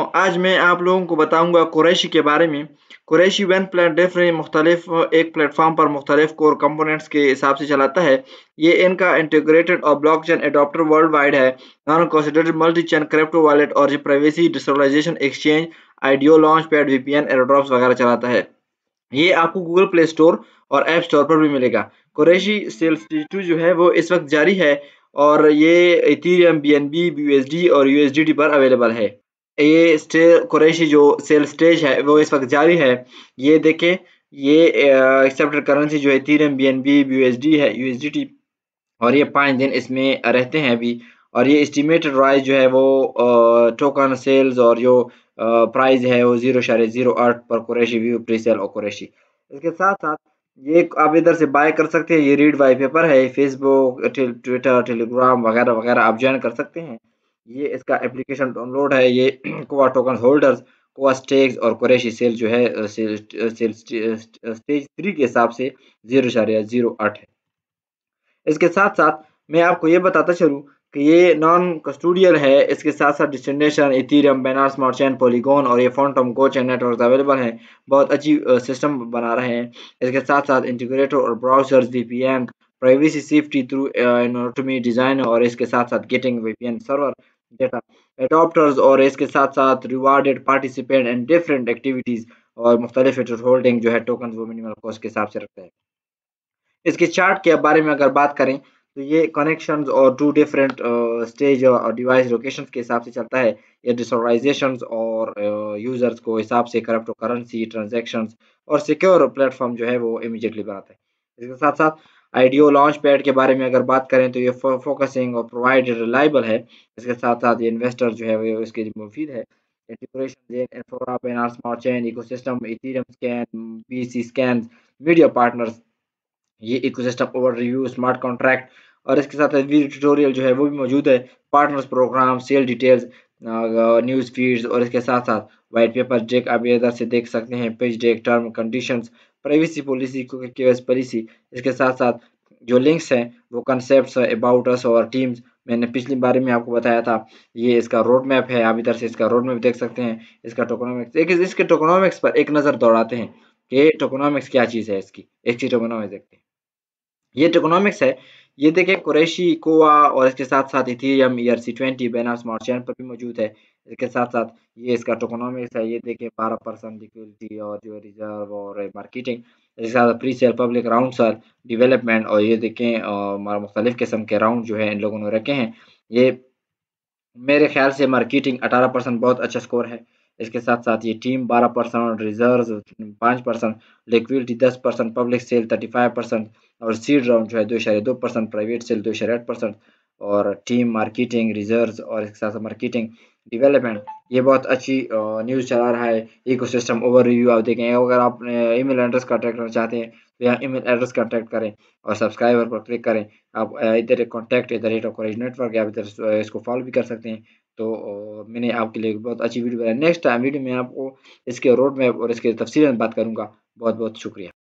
और आज मैं आप लोगों को बताऊंगा कुरैशी के बारे में कुरैशी वन प्लेट ने मुख्तलिफ एक प्लेटफॉर्म पर मुख्तलिफ कोर कंपोनेंट्स के हिसाब से चलाता है ये इनका इंटीग्रेटेड और blockchain adopter worldwide है non custodial multi chain crypto wallet और privacy decentralisation exchange IDO launchpad and airdrop वगैरह चलाता है ये आपको गूगल प्ले स्टोर और ऐप स्टोर पर भी मिलेगा कुरैशी सेल्स टू जो है वो इस वक्त जारी है और ये इथीरियम बी एन बी और टी पर अवेलेबल है ये स्टिल कुरैशी जो सेल स्टेज है वो इस वक्त जारी है ये देखें ये एक्सेप्टेड करेंसी जो है तीरम बी एन बी डी है टी और ये पाँच दिन इसमें रहते हैं अभी और ये इस्टीमेटेड राइज जो है वो टोकन सेल्स और जो प्राइस है वो जीरो शारे जीरो आठ पर कुरैशी व्यू प्री सेल और कुरैशी इसके साथ साथ ये आप इधर से बाय कर सकते हैं ये रीड बाई पेपर है फेसबुक ट्विटर टेलीग्राम वगैरह वगैरह आप ज्वाइन कर सकते हैं ये इसका एप्लीकेशन डाउनलोड है ये कोवा टोकन होल्डर्स कोवा स्टेक्स और कुरेशी सेल जो है सेल स्टेज थ्री के हिसाब से जीरो इशारिया जीरो आठ है इसके साथ साथ मैं आपको ये बताता चलूँ कि ये नॉन कस्टोडियल है इसके साथ साथ डिस्टिनेशन इथीरियम बैनार स्मार्ट चैन पोलीगोन और ये फॉन्टम गो चैन नेटवर्क अवेलेबल हैं बहुत अच्छी सिस्टम बना रहे हैं इसके साथ साथ इंटीग्रेटर और ब्राउजर्स वी privacy safety through uh, an automated design और इसके साथ साथ getting VPN server data adopters और इसके साथ साथ rewarded participant and different activities और मुख्तलिफ होल्डिंग जो है टोकन वो मिनिमल कॉस्ट के हिसाब से रखता है इसके चार्ट के बारे में अगर बात करें तो ये कनेक्शंस और टू डिफरेंट स्टेज और डिवाइस लोकेशंस के हिसाब से चलता है ये डिसऑर्गनाइजेशन और यूजर्स uh, को हिसाब से क्रिप्टो करेंसी ट्रांजेक्शन और सिक्योर प्लेटफॉर्म जो है वो इमीजिएटली बनाता है इसके साथ साथ आइडियो लॉन्च पैड के बारे में अगर बात करें तो ये फोकसिंग और प्रोवाइड रिलायबल है इसके साथ साथ ये इन्वेस्टर जो है वो इसके मुफीद है ओवरव्यू स्मार्ट कॉन्ट्रैक्ट और इसके साथ ट्यूटोरियल जो है वो भी मौजूद है partners program sale details news feeds और इसके साथ साथ वाइट पेपर डेक आप इधर से देख सकते हैं पेज डेक टर्म कंडीशंस प्राइवेसी पॉलिसी को केवल पॉलिसी इसके साथ साथ जो लिंक्स हैं वो कंसेप्ट अबाउट अस और टीम्स मैंने पिछली बारे में आपको बताया था ये इसका रोड मैप है आप इधर से इसका रोड मैप देख सकते हैं इसका टोकोनॉमिक्स एक इसके टोकोनॉमिक्स पर एक नज़र दौड़ाते हैं कि टोकोनॉमिक्स क्या चीज़ है इसकी एक चीज टोकोनॉमिक्स देखते हैं ये टोकोनॉमिक्स है ये देखें कुरैशी कोवा और इसके साथ साथ Ethereum E e R C twenty banner smart chain पर भी मौजूद है इसके साथ साथ ये इसका टोकोनॉमिक्स है ये देखें बारह परसेंट लिक्विडिटी और जो रिजर्व और मार्केटिंग इसके साथ प्री सेल पब्लिक राउंड सर डिवेलपमेंट और ये देखें हमारा मुख्तलिफ किस्म के राउंड जो है इन लोगों ने रखे हैं ये मेरे ख्याल से मार्केटिंग अठारह परसेंट बहुत अच्छा स्कोर है इसके साथ साथ ये टीम 12 परसेंट रिजर्व पाँच percent liquidity 10 percent public sale 35 percent और सीड राउंड जो है दो इशारे दो परसेंट प्राइवेट सेल दो इशारे आठ परसेंट और टीम मार्केटिंग रिजर्व और इसके साथ मार्केटिंग डेवलपमेंट ये बहुत अच्छी न्यूज़ चला रहा है इको ओवर ओवरव्यू आप देखें अगर आप ईमेल एड्रेस कॉन्टैक्ट करना चाहते हैं तो यहाँ ईमेल एड्रेस कॉन्टैक्ट करें और सब्सक्राइबर पर क्लिक करें आप इधर कॉन्टैक्ट इधर रेट ऑफ कॉलेज नेटवर्क या इधर इसको फॉलो भी कर सकते हैं तो मैंने आपके लिए बहुत अच्छी वीडियो बनाई नेक्स्ट टाइम वीडियो में आपको इसके रोड मैप और इसके तफसील में बात करूँगा बहुत बहुत शुक्रिया